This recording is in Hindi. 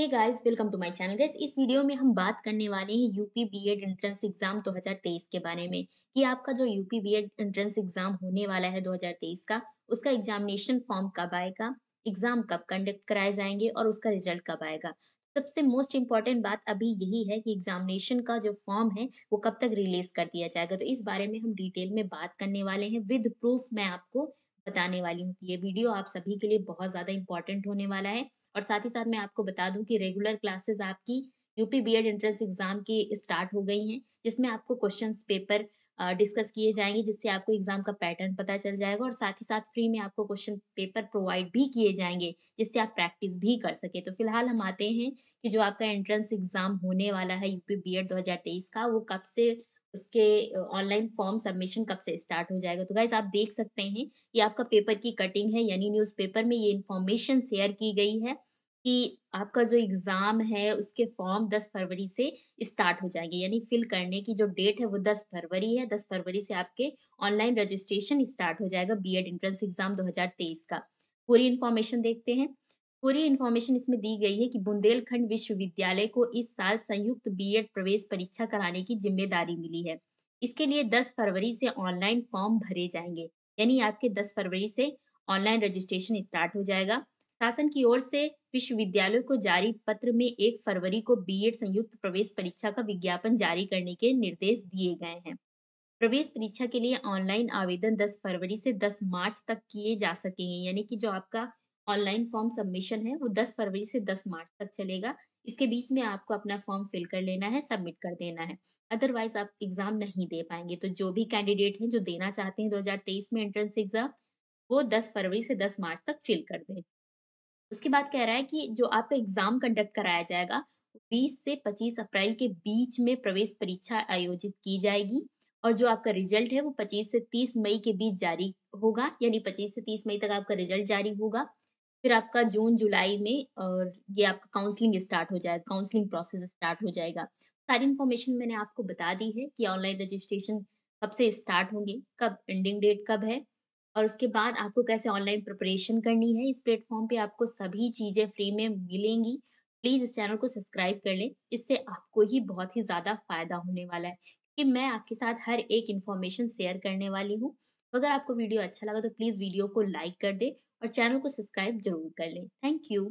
hey guys welcome to my channel guys इस वीडियो में हम बात करने वाले हैं यूपी बीएड एंट्रेंस एग्जाम 2023 के बारे में कि आपका जो यूपी बीएड एंट्रेंस एग्जाम होने वाला है 2023 का उसका एग्जामिनेशन फॉर्म कब आएगा एग्जाम कब कंडक्ट कराए जाएंगे और उसका रिजल्ट कब आएगा सबसे मोस्ट इम्पॉर्टेंट बात अभी यही है कि एग्जामिनेशन का जो फॉर्म है वो कब तक रिलीज कर दिया जाएगा तो इस बारे में हम डिटेल में बात करने वाले हैं विद प्रूफ मैं आपको बताने वाली हूँ ये वीडियो आप सभी के लिए बहुत ज़्यादा इंपॉर्टेंट होने वाला है और साथ ही साथ मैं आपको बता दूं कि रेगुलर क्लासेस आपकी यूपी बीएड एंट्रेंस एग्जाम की स्टार्ट हो गई हैं जिसमें आपको क्वेश्चन पेपर डिस्कस किए जाएंगे जिससे आपको एग्जाम का पैटर्न पता चल जाएगा और साथ ही साथ फ्री में आपको क्वेश्चन पेपर प्रोवाइड भी किए जाएंगे जिससे आप प्रैक्टिस भी कर सके तो फिलहाल हम आते हैं कि जो आपका एंट्रेंस एग्जाम होने वाला है यूपी बीएड 2023 का वो कब से उसके ऑनलाइन फॉर्म सबमिशन कब से स्टार्ट हो जाएगा तो गाइज आप देख सकते हैं ये आपका पेपर की कटिंग है यानी न्यूज़पेपर में ये इन्फॉर्मेशन शेयर की गई है कि आपका जो एग्ज़ाम है उसके फॉर्म 10 फरवरी से स्टार्ट हो जाएंगे यानी फिल करने की जो डेट है वो 10 फरवरी है 10 फरवरी से आपके ऑनलाइन रजिस्ट्रेशन स्टार्ट हो जाएगा बीएड एंट्रेंस एग्ज़ाम 2023 का पूरी इन्फॉर्मेशन देखते हैं पूरी इन्फॉर्मेशन इसमें दी गई है कि बुंदेलखंड विश्वविद्यालय को इस साल संयुक्त बीएड प्रवेश परीक्षा कराने की जिम्मेदारी मिली है इसके लिए 10 फरवरी से ऑनलाइन फॉर्म भरे जाएंगे यानी आपके 10 फरवरी से ऑनलाइन रजिस्ट्रेशन स्टार्ट हो जाएगा शासन की ओर से विश्वविद्यालय को जारी पत्र में एक फरवरी को बी संयुक्त प्रवेश परीक्षा का विज्ञापन जारी करने के निर्देश दिए गए हैं प्रवेश परीक्षा के लिए ऑनलाइन आवेदन 10 फरवरी से 10 मार्च तक किए जा सकेंगे यानी कि जो आपका ऑनलाइन फॉर्म सबमिशन है वो 10 फरवरी से 10 मार्च तक चलेगा इसके बीच में आपको अपना फॉर्म फिल कर लेना है सबमिट कर देना है अदरवाइज आप एग्जाम नहीं दे पाएंगे तो जो भी कैंडिडेट हैं जो देना चाहते हैं 2023 में एंट्रेंस एग्जाम वो 10 फरवरी से 10 मार्च तक फिल कर दें उसके बाद कह रहा है कि जो आपका एग्जाम कंडक्ट कराया जाएगा बीस से पच्चीस अप्रैल के बीच में प्रवेश परीक्षा आयोजित की जाएगी और जो आपका रिजल्ट है वो 25 से 30 मई के बीच जारी होगा यानी 25 से 30 मई तक आपका रिजल्ट जारी होगा फिर आपका जून जुलाई में और ये आपका काउंसलिंग स्टार्ट हो जाएगा काउंसलिंग प्रोसेस स्टार्ट हो जाएगा सारी इन्फॉर्मेशन मैंने आपको बता दी है कि ऑनलाइन रजिस्ट्रेशन कब से स्टार्ट होंगे कब एंडिंग डेट कब है और उसके बाद आपको कैसे ऑनलाइन प्रिपरेशन करनी है इस प्लेटफॉर्म पे आपको सभी चीज़ें फ्री में मिलेंगी प्लीज़ इस चैनल को सब्सक्राइब कर लें इससे आपको ही बहुत ही ज़्यादा फायदा होने वाला है कि मैं आपके साथ हर एक इन्फॉर्मेशन शेयर करने वाली हूँ अगर आपको वीडियो अच्छा लगा तो प्लीज़ वीडियो को लाइक कर दे और चैनल को सब्सक्राइब जरूर कर लें थैंक यू